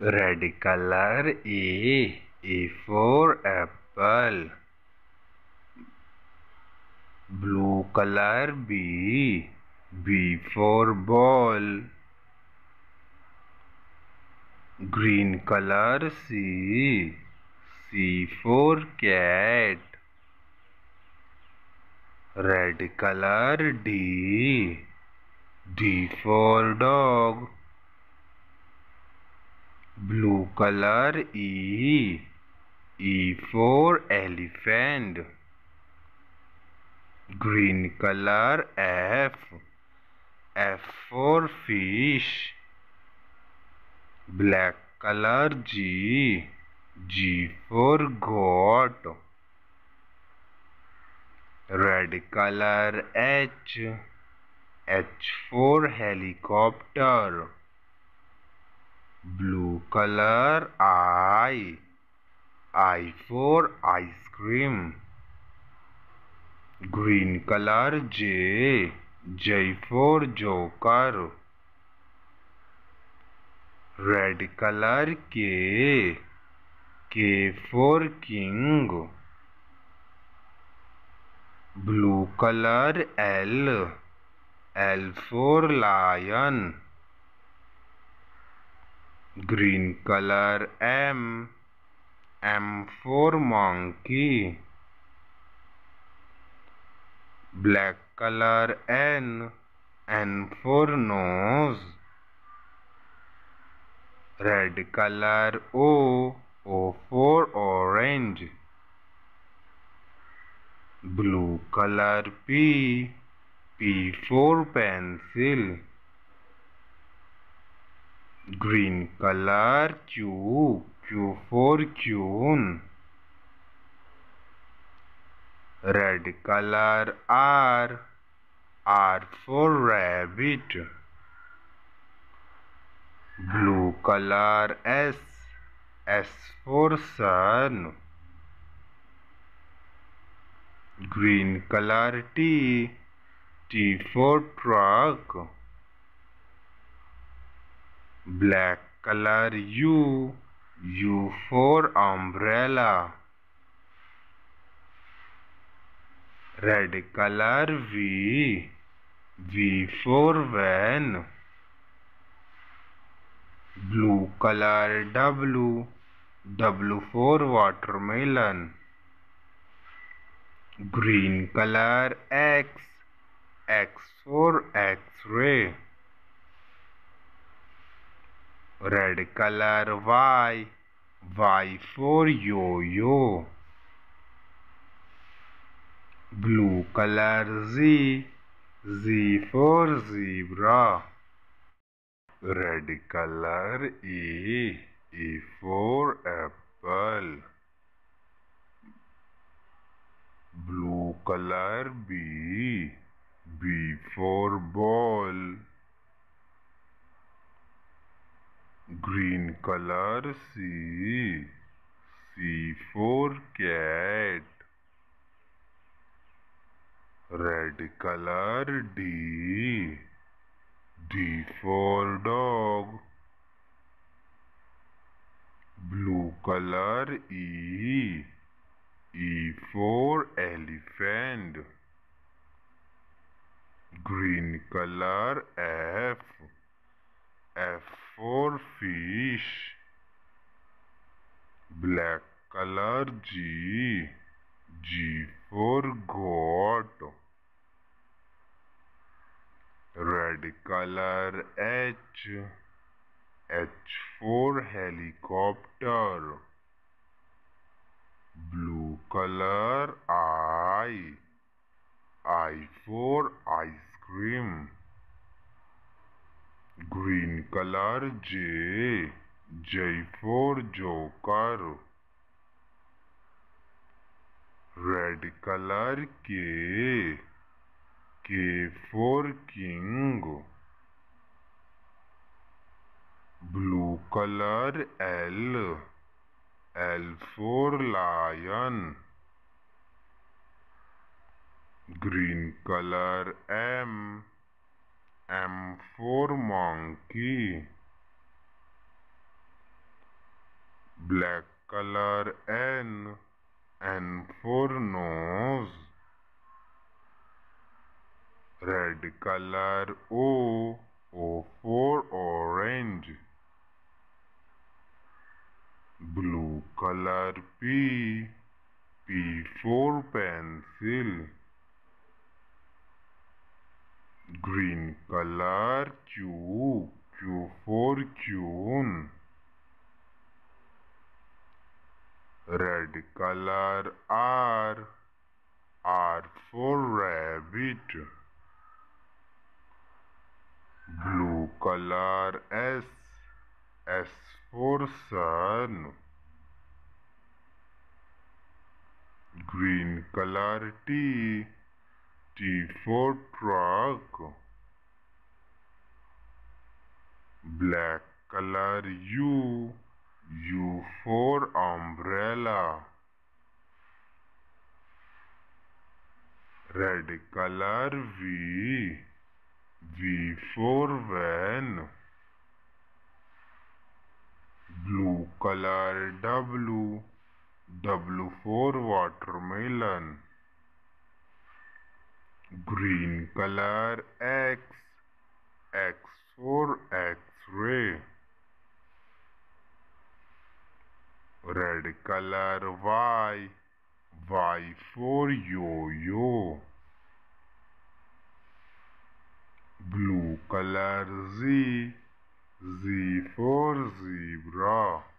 red color A A for apple blue color B B for ball green color C C for cat red color D D for dog blue color E E for elephant green color F F for fish black color G G for goat red color H H for helicopter blue color I I for ice cream green color J J for joker red color K K for king blue color L L for lion green color M M for monkey black color N N for nose red color O O for orange blue color P P for pencil green color q q for queen red color r r for rabbit blue color s s for sun green color t t for truck black color U U for umbrella red color V V for van blue color W W for watermelon green color X X for x-ray Red color Y, Y for yo-yo. Blue color Z, Z for zebra. Red color E, E for apple. Blue color B, B for ball. green color C C for cat red color D D for dog blue color E E for elephant green color black colour G G for goat red colour H H for helicopter blue colour I I for ice cream green colour J Jaipur joker red colour K K for king blue colour L L for lion green colour M M for monkey black color N N for nose red color O O for orange blue color P P for pencil green color Q Q for cune red color R R for rabbit blue color S S for sun green color T T for truck black color U U 4 umbrella. Red color V. V 4 van. Blue color W. W 4 watermelon. Green color X. X 4 X-ray. red color Y, Y for yo-yo. Blue color Z, Z for zebra.